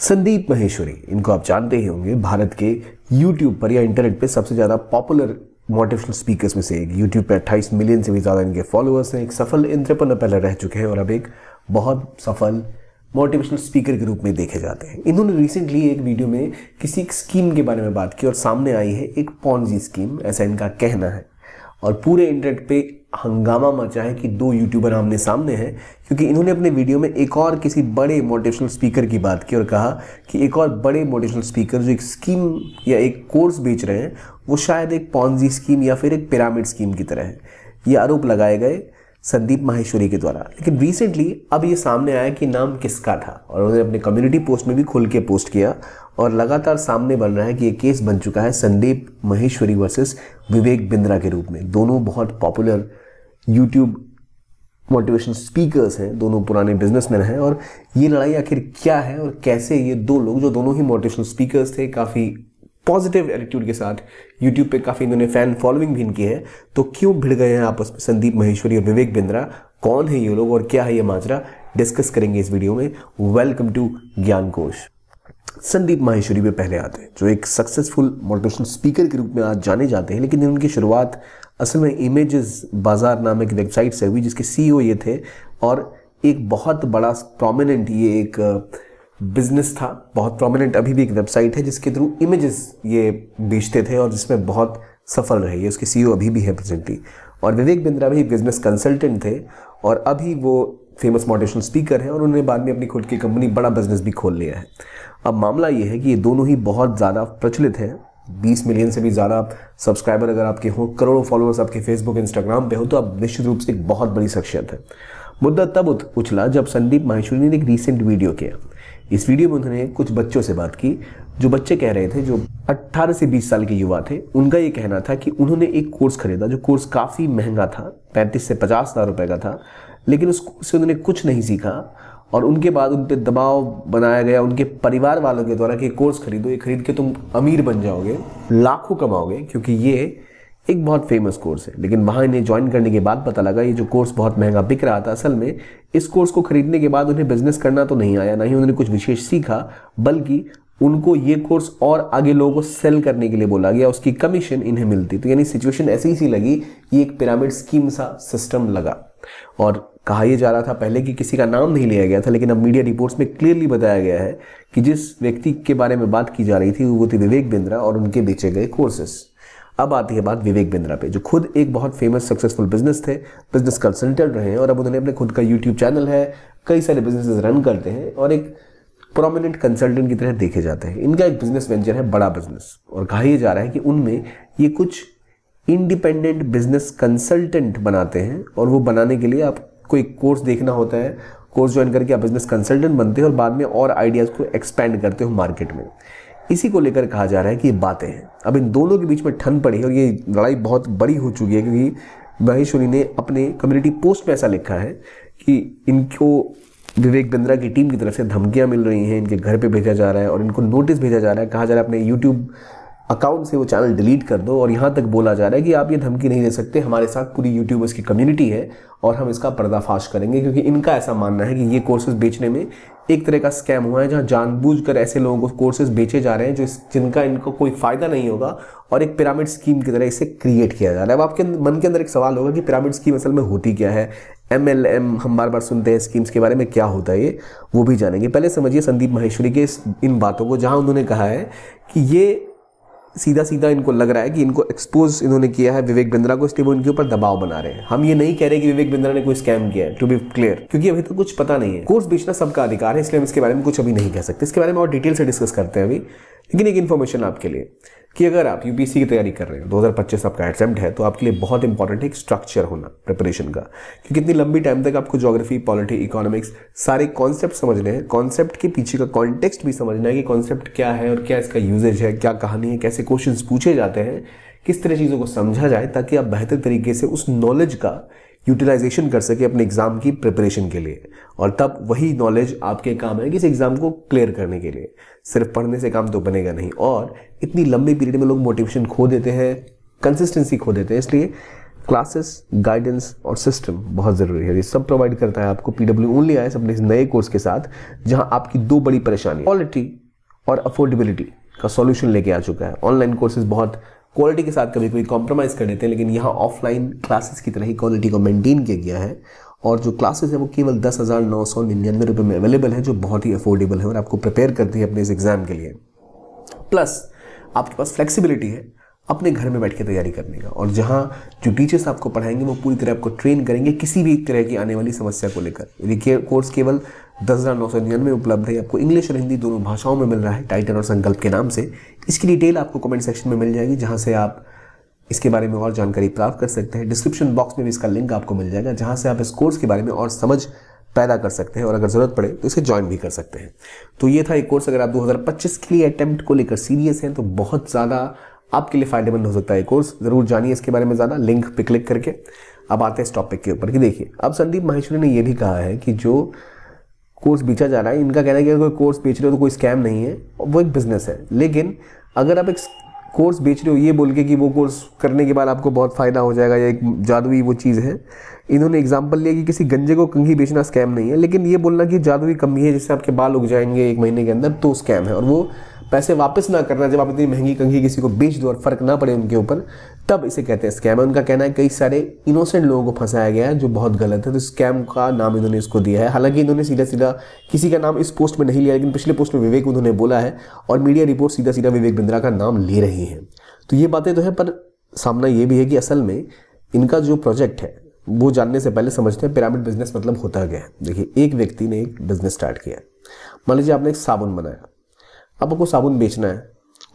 संदीप महेश्वरी इनको आप जानते ही होंगे भारत के यूट्यूब पर या इंटरनेट पर सबसे ज़्यादा पॉपुलर मोटिवेशनल स्पीकर्स में से एक यूट्यूब पर 28 मिलियन से भी ज़्यादा इनके फॉलोअर्स हैं एक सफल इंटरप्रनर पहले रह चुके हैं और अब एक बहुत सफल मोटिवेशनल स्पीकर के रूप में देखे जाते हैं इन्होंने रिसेंटली एक वीडियो में किसी एक स्कीम के बारे में बात की और सामने आई है एक पॉन्जी स्कीम ऐसा इनका कहना है और पूरे इंटरनेट पे हंगामा मचा है कि दो यूट्यूबर आमने सामने हैं क्योंकि इन्होंने अपने वीडियो में एक और किसी बड़े मोटिवेशनल स्पीकर की बात की और कहा कि एक और बड़े मोटिवेशनल स्पीकर जो एक स्कीम या एक कोर्स बेच रहे हैं वो शायद एक पॉन्जी स्कीम या फिर एक पिरामिड स्कीम की तरह है ये आरोप लगाए गए संदीप माहेश्वरी के द्वारा लेकिन रिसेंटली अब ये सामने आया कि नाम किसका था और उन्होंने अपने कम्युनिटी पोस्ट में भी खुल के पोस्ट किया और लगातार सामने बन रहा है कि ये केस बन चुका है संदीप महेश्वरी वर्सेस विवेक बिंद्रा के रूप में दोनों बहुत पॉपुलर यूट्यूब मोटिवेशन स्पीकर्स हैं दोनों पुराने बिजनेसमैन हैं और ये लड़ाई आखिर क्या है और कैसे ये दो लोग जो दोनों ही मोटिवेशनल स्पीकर्स थे काफ़ी पॉजिटिव एटीट्यूड के साथ यूट्यूब पे काफ़ी इन्होंने फैन फॉलोइंग भी इनकी है तो क्यों भिड़ गए हैं आपस में संदीप महेश्वरी और विवेक बिंद्रा कौन है ये लोग और क्या है ये माजरा डिस्कस करेंगे इस वीडियो में वेलकम टू ज्ञान कोश संदीप माहेश्वरी पे पहले आते हैं जो एक सक्सेसफुल मोटिवेशन स्पीकर के रूप में आज जाने जाते हैं लेकिन उनकी शुरुआत असल में इमेजेस बाजार नाम एक वेबसाइट से हुई जिसके सी ये थे और एक बहुत बड़ा प्रोमिनेंट ये एक बिजनेस uh, था बहुत प्रोमिनेंट अभी भी एक वेबसाइट है जिसके थ्रू इमेजेस ये बेचते थे और जिसमें बहुत सफल रहे ये उसके सीईओ अभी भी है प्रेजेंटली और विवेक बिंद्रा भी बिजनेस कंसल्टेंट थे और अभी वो फेमस मोटिवेशनल स्पीकर हैं और उन्होंने बाद में अपनी खुद की कंपनी बड़ा बिजनेस भी खोल लिया है अब मामला ये है कि ये दोनों ही बहुत ज़्यादा प्रचलित हैं 20 मिलियन से भी ज़्यादा सब्सक्राइबर अगर आपके हों करोड़ों फॉलोअर्स आपके फेसबुक इंस्टाग्राम पे हो तो आप निश्चित रूप से एक बहुत बड़ी शख्सियत है मुद्दा तब उछला जब संदीप माहेश्वरी ने एक रिसेंट वीडियो किया इस वीडियो में उन्होंने कुछ बच्चों से बात की जो बच्चे कह रहे थे जो 18 से 20 साल के युवा थे उनका ये कहना था कि उन्होंने एक कोर्स खरीदा जो कोर्स काफ़ी महंगा था पैंतीस से पचास हज़ार रुपये का था लेकिन उससे उन्होंने कुछ नहीं सीखा और उनके बाद उन पर दबाव बनाया गया उनके परिवार वालों के द्वारा कि कोर्स खरीदो ये खरीद के तुम अमीर बन जाओगे लाखों कमाओगे क्योंकि ये एक बहुत फेमस कोर्स है लेकिन वहाँ इन्हें ज्वाइन करने के बाद पता लगा ये जो कोर्स बहुत महंगा बिक रहा था असल में इस कोर्स को खरीदने के बाद उन्हें बिजनेस करना तो नहीं आया ना ही उन्होंने कुछ विशेष सीखा बल्कि उनको ये कोर्स और आगे लोगों को सेल करने के लिए बोला गया उसकी कमीशन इन्हें मिलती तो यानी सिचुएशन ऐसी सी लगी ये एक पिरामिड स्कीम सा सिस्टम लगा और कहा यह जा रहा था पहले कि किसी का नाम नहीं लिया गया था लेकिन अब मीडिया रिपोर्ट्स में क्लियरली बताया गया है कि जिस व्यक्ति के बारे में बात की जा रही थी वो थी विवेक बिंद्रा और उनके बेचे गए कोर्सेस अब आती है बात विवेक बिंद्रा पे जो खुद एक बहुत फेमस सक्सेसफुल बिजनेस थे बिजनेस कंसल्टेंट रहे हैं और अब उन्होंने अपने खुद का यूट्यूब चैनल है कई सारे बिजनेसेस रन करते हैं और एक प्रोमिनेंट कंसल्टेंट की तरह देखे जाते हैं इनका एक बिजनेस वेंचर है बड़ा बिजनेस और कहा यह जा रहा है कि उनमें ये कुछ इंडिपेंडेंट बिजनेस कंसल्टेंट बनाते हैं और वो बनाने के लिए आप कोई कोर्स देखना होता है कोर्स ज्वाइन करके आप बिजनेस कंसल्टेंट बनते हो और बाद में और आइडियाज़ को एक्सपेंड करते हो मार्केट में इसी को लेकर कहा जा रहा है कि ये बातें हैं अब इन दोनों के बीच में ठन पड़ी है और ये लड़ाई बहुत बड़ी हो चुकी है क्योंकि महेश्वरी ने अपने कम्युनिटी पोस्ट में ऐसा लिखा है कि इनको विवेक बिंद्रा की टीम की तरफ से धमकियां मिल रही हैं इनके घर पे भेजा जा रहा है और इनको नोटिस भेजा जा रहा है कहा जा रहा है अपने यूट्यूब अकाउंट से वो चैनल डिलीट कर दो और यहाँ तक बोला जा रहा है कि आप ये धमकी नहीं दे सकते हमारे साथ पूरी यूट्यूबर्स की कम्युनिटी है और हम इसका पर्दाफाश करेंगे क्योंकि इनका ऐसा मानना है कि ये कोर्सेज बेचने में एक तरह का स्कैम हुआ है जहाँ जानबूझकर ऐसे लोगों को कोर्सेज बेचे जा रहे हैं जो जिनका इनको कोई फ़ायदा नहीं होगा और एक पिरामिड स्कीम की तरह इसे क्रिएट किया जा रहा है अब आपके मन के अंदर एक सवाल होगा कि पिरामिड स्कीम असल में होती क्या है एम एल एम हम बार बार सुनते हैं स्कीम्स के बारे में क्या होता है ये वो भी जानेंगे पहले समझिए संदीप महेश्वरी के इन बातों को जहाँ उन्होंने कहा है कि ये सीधा सीधा इनको लग रहा है कि इनको एक्सपोज इन्होंने किया है विवेक बिंद्रा को इसलिए वो इनके ऊपर दबाव बना रहे हैं हम ये नहीं कह रहे कि विवेक बिंद्रा ने कोई स्कैम किया है टू बी क्लियर क्योंकि अभी तो कुछ पता नहीं है कोर्स बेचना सबका अधिकार है इसलिए हम इसके बारे में कुछ अभी नहीं कह सकते इसके बारे में और डिटेल से डिस्कस करते हैं अभी लेकिन एक इन्फॉर्मेशन आपके लिए कि अगर आप यूपीसी की तैयारी कर रहे हैं दो आपका अटैम्प्ट है तो आपके लिए बहुत इंपॉर्टेंट है एक स्ट्रक्चर होना प्रिपरेशन का क्योंकि इतनी लंबी टाइम तक आपको जोग्राफी पॉलिटी इकोनॉमिक्स सारे कॉन्सेप्ट समझने हैं कॉन्सेप्ट के पीछे का कॉन्टेक्स्ट भी समझना है कि कॉन्सेप्ट क्या है और क्या इसका यूजेज है क्या कहानी है कैसे क्वेश्चन पूछे जाते हैं किस तरह चीज़ों को समझा जाए ताकि आप बेहतर तरीके से उस नॉलेज का यूटिलाइजेशन कर सके अपने एग्ज़ाम की प्रिपरेशन के लिए और तब वही नॉलेज आपके काम है किसी एग्ज़ाम को क्लियर करने के लिए सिर्फ पढ़ने से काम तो बनेगा नहीं और इतनी लंबी पीरियड में लोग मोटिवेशन खो देते हैं कंसिस्टेंसी खो देते हैं इसलिए क्लासेस गाइडेंस और सिस्टम बहुत ज़रूरी है ये सब प्रोवाइड करता है आपको पी डब्ल्यू ओनली आए अपने नए कोर्स के साथ जहाँ आपकी दो बड़ी परेशानी क्वालिटी और अफोर्डेबिलिटी का सॉल्यूशन लेके आ चुका है ऑनलाइन कोर्सेज बहुत क्वालिटी के साथ कभी कोई कॉम्प्रोमाइज़ कर देते हैं लेकिन यहाँ ऑफलाइन क्लासेस की तरह ही क्वालिटी को मेंटेन किया गया है और जो क्लासेस है वो केवल दस हज़ार नौ सौ निन्यानवे रुपये में अवेलेबल है जो बहुत ही अफोर्डेबल है और आपको प्रिपेयर करती है अपने इस एग्ज़ाम के लिए प्लस आपके पास फ्लेक्सिबिलिटी है अपने घर में बैठ के तैयारी करने का और जहाँ जो टीचर्स आपको पढ़ाएंगे वो पूरी तरह आपको ट्रेन करेंगे किसी भी तरह की आने वाली समस्या को लेकर देखिए कोर्स केवल दस हज़ार नौ सौ निन्यानवे उपलब्ध है आपको इंग्लिश और हिंदी दोनों भाषाओं में मिल रहा है टाइटन और संकल्प के नाम से इसकी डिटेल आपको कमेंट सेक्शन में मिल जाएगी जहाँ से आप इसके बारे में और जानकारी प्राप्त कर सकते हैं डिस्क्रिप्शन बॉक्स में भी इसका लिंक आपको मिल जाएगा जहाँ से आप इस कोर्स के बारे में और समझ पैदा कर सकते हैं और अगर ज़रूरत पड़े तो इसे ज्वाइन भी कर सकते हैं तो ये था एक कोर्स अगर आप 2025 के लिए अटैम्प्ट को लेकर सीरियस हैं तो बहुत ज़्यादा आपके लिए फायदेमंद हो सकता है कोर्स जरूर जानिए इसके बारे में ज़्यादा लिंक पे क्लिक करके अब आते हैं इस टॉपिक के ऊपर कि देखिए अब संदीप माहेश्वरी ने यह भी कहा है कि जो कोर्स बेचा जा रहा है इनका कहना है कि अगर कोई कोर्स बेच रहे हो तो कोई स्कैम नहीं है वो एक बिजनेस है लेकिन अगर आप एक कोर्स बेच रहे हो ये बोल के कि वो कोर्स करने के बाद आपको बहुत फ़ायदा हो जाएगा या एक जादुई वो चीज़ है इन्होंने एग्जाम्पल लिया कि किसी गंजे को कंघी बेचना स्कैम नहीं है लेकिन ये बोलना कि जादुई कमी है जिससे आपके बाल उग जाएंगे एक महीने के अंदर तो स्कैम है और वो पैसे वापस ना करना जब आप इतनी महंगी कंघी किसी को बेच दो और फ़र्क ना पड़े उनके ऊपर तब इसे कहते हैं स्कैम है उनका कहना है कई सारे इनोसेंट लोगों को फंसाया गया है जो बहुत गलत है तो स्कैम का नाम इन्होंने इसको दिया है हालांकि इन्होंने सीधा सीधा किसी का नाम इस पोस्ट में नहीं लिया लेकिन पिछले पोस्ट में विवेक उन्होंने बोला है और मीडिया रिपोर्ट सीधा सीधा विवेक बिंद्रा का नाम ले रही है तो ये बातें तो है पर सामना ये भी है कि असल में इनका जो प्रोजेक्ट है वो जानने से पहले समझते हैं पिरामिड बिजनेस मतलब होता क्या है देखिए एक व्यक्ति ने एक बिजनेस स्टार्ट किया मान लीजिए आपने एक साबुन बनाया अब आपको साबुन बेचना है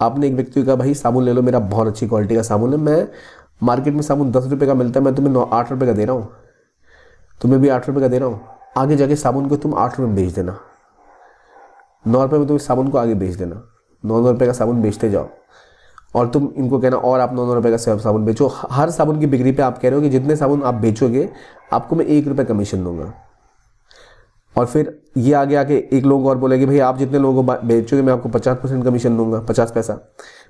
आपने एक व्यक्ति कहा भाई साबुन ले लो मेरा बहुत अच्छी क्वालिटी का साबुन है मैं मार्केट में साबुन दस रुपये का मिलता है मैं तुम्हें नौ आठ रुपये का दे रहा हूँ तुम्हें भी आठ रुपये का दे रहा हूँ आगे जाके साबुन को तुम आठ रुपये में बेच देना नौ रुपये में तुम्हें साबुन को आगे बेच देना नौ नौ रुपये का साबुन बेचते जाओ और तुम इनको कहना और आप नौ नौ रुपये का साबुन बेचो हर साबुन की बिक्री पे आप कह रहे हो कि जितने साबुन आप बेचोगे आपको मैं एक रुपये कमीशन दूंगा और फिर ये आगे आके एक लोग और बोलेंगे भाई आप जितने लोगों को बेचोगे मैं आपको पचास परसेंट कमीशन दूंगा पचास पैसा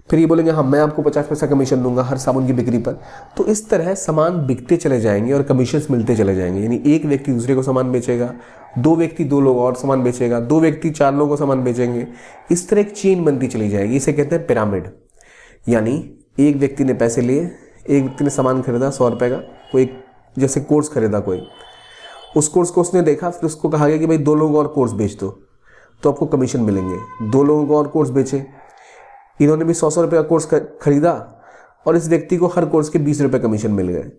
फिर ये बोलेंगे हाँ मैं आपको पचास पैसा कमीशन दूंगा हर साबुन की बिक्री पर तो इस तरह सामान बिकते चले जाएंगे और कमीशन मिलते चले जाएंगे यानी एक व्यक्ति दूसरे को सामान बेचेगा दो व्यक्ति दो लोग और सामान बेचेगा दो व्यक्ति चार लोगों को सामान बेचेंगे इस तरह एक चेन बनती चली जाएगी इसे कहते हैं पिरामिड यानी एक व्यक्ति ने पैसे लिए एक व्यक्ति ने सामान खरीदा सौ रुपये का कोई जैसे कोर्स खरीदा कोई उस कोर्स को उसने देखा फिर उसको कहा गया कि भाई दो लोगों और कोर्स बेच दो तो आपको कमीशन मिलेंगे दो लोगों को और कोर्स बेचे इन्होंने भी सौ सौ रुपये का कोर्स खरीदा और इस व्यक्ति को हर कोर्स के बीस रुपये कमीशन मिल गए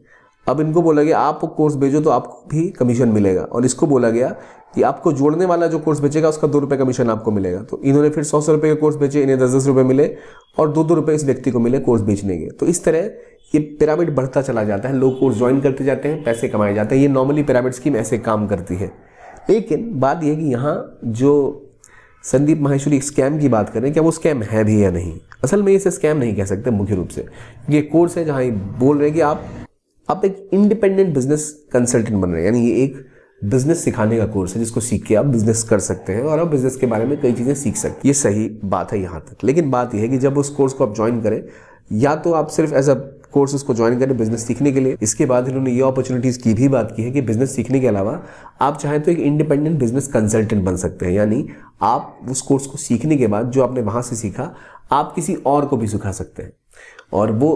अब इनको बोला गया आप कोर्स भेजो तो आपको भी कमीशन मिलेगा और इसको बोला गया कि आपको जोड़ने वाला जो कोर्स बेचेगा उसका दो रुपये कमीशन आपको मिलेगा तो इन्होंने फिर सौ सौ रुपये के कोर्स बेचे इन्हें दस दस रुपये मिले और दो दो रुपये इस व्यक्ति को मिले कोर्स बेचने के तो इस तरह ये पिरामिड बढ़ता चला जाता है लोग कोर्स ज्वाइन करते जाते हैं पैसे कमाए जाते हैं ये नॉर्मली पिरामिड स्कीम ऐसे काम करती है लेकिन बात यह कि यहाँ जो संदीप माहेश्वरी स्कैम की बात करें क्या वो स्कैम है भी या नहीं असल में इसे स्कैम नहीं कह सकते मुख्य रूप से ये कोर्स है जहाँ बोल रहे हैं कि आप आप एक इंडिपेंडेंट बिजनेस कंसल्टेंट बन रहे हैं यानी ये एक बिजनेस सिखाने का कोर्स है जिसको सीख के आप बिजनेस कर सकते हैं और आप बिजनेस के बारे में कई चीज़ें सीख सकते हैं ये सही बात है यहाँ तक लेकिन बात यह है कि जब उस कोर्स को आप ज्वाइन करें या तो आप सिर्फ एज अ कोर्सेज को ज्वाइन करें बिजनेस सीखने के लिए इसके बाद इन्होंने ये अपॉर्चुनिटीज की भी बात की है कि बिजनेस सीखने के अलावा आप चाहें तो एक इंडिपेंडेंट बिजनेस कंसल्टेंट बन सकते हैं यानी आप उस कोर्स को सीखने के बाद जो आपने वहां से सीखा आप किसी और को भी सिखा सकते हैं और वो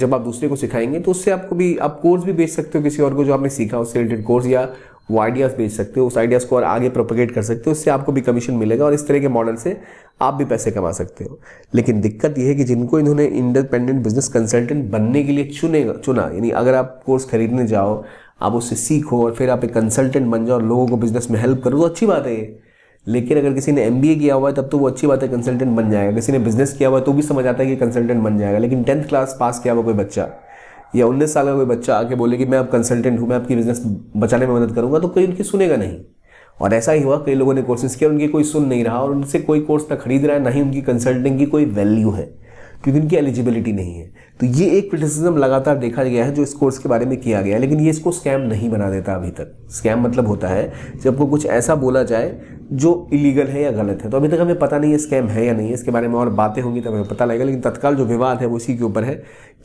जब आप दूसरे को सिखाएंगे तो उससे आपको भी आप कोर्स भी बेच सकते हो किसी और को जो आपने सीखा उससे रिलेटेड कोर्स या वो आइडियाज़ बेच सकते हो उस आइडियाज़ को और आगे प्रोपोगेट कर सकते हो उससे आपको भी कमीशन मिलेगा और इस तरह के मॉडल से आप भी पैसे कमा सकते हो लेकिन दिक्कत यह है कि जिनको इन्होंने इंडिपेंडेंट बिजनेस कंसल्टेंट बनने के लिए चुनेगा चुना यानी अगर आप कोर्स खरीदने जाओ आप उससे सीखो और फिर आप एक कंसल्टेंट बन जाओ और लोगों को बिजनेस में हेल्प करो तो अच्छी बात है ये लेकिन अगर किसी ने एम किया हुआ है तब तो वो अच्छी बात है कंसल्टेंट बन जाएगा किसी ने बिजनेस किया हुआ है तो भी समझ आता है कि कंसल्टेंट बन जाएगा लेकिन टेंथ क्लास पास किया हुआ कोई बच्चा या उन्नीस साल का कोई बच्चा आके बोले कि मैं अब कंसल्टेंट हूँ मैं आपकी बिजनेस बचाने में मदद करूँगा तो कोई उनकी सुनेगा नहीं और ऐसा ही हुआ कई लोगों ने कोर्सेज किया उनकी कोई सुन नहीं रहा और उनसे कोई कोर्स ना खरीद रहा है ना ही उनकी कंसल्टिंग की कोई वैल्यू है क्योंकि इनकी एलिजिबिलिटी नहीं है तो ये एक क्रिटिसिज्म लगातार देखा गया है जो इस कोर्स के बारे में किया गया है लेकिन ये इसको स्कैम नहीं बना देता अभी तक स्कैम मतलब होता है जब को कुछ ऐसा बोला जाए जो इलीगल है या गलत है तो अभी तक हमें पता नहीं है स्कैम है या नहीं है इसके बारे में और बातें होंगी तब हमें पता लगेगा लेकिन तत्काल जो विवाद है वो इसी के ऊपर है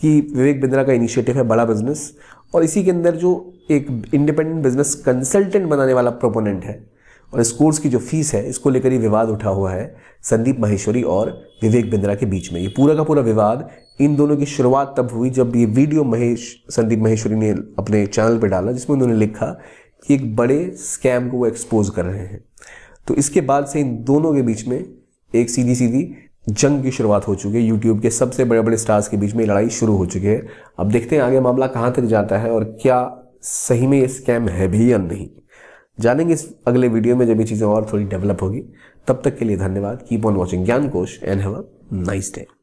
कि विवेक बिंद्रा का इनिशिएटिव है बड़ा बिजनेस और इसी के अंदर जो एक इंडिपेंडेंट बिजनेस कंसल्टेंट बनाने वाला प्रोपोनेंट है और स्कूल्स की जो फीस है इसको लेकर ये विवाद उठा हुआ है संदीप महेश्वरी और विवेक बिंद्रा के बीच में ये पूरा का पूरा विवाद इन दोनों की शुरुआत तब हुई जब ये वीडियो महेश संदीप महेश्वरी ने अपने चैनल पर डाला जिसमें उन्होंने लिखा कि एक बड़े स्कैम को वो एक्सपोज कर रहे हैं तो इसके बाद से इन दोनों के बीच में एक सीधी सीधी जंग की शुरुआत हो चुकी है यूट्यूब के सबसे बड़े बड़े स्टार्स के बीच में लड़ाई शुरू हो चुकी है अब देखते हैं आगे मामला कहाँ तक जाता है और क्या सही में ये स्कैम है भी या नहीं जानेंगे इस अगले वीडियो में जब ये चीज़ें और थोड़ी डेवलप होगी तब तक के लिए धन्यवाद keep on watching Gyan Kosh and have a nice day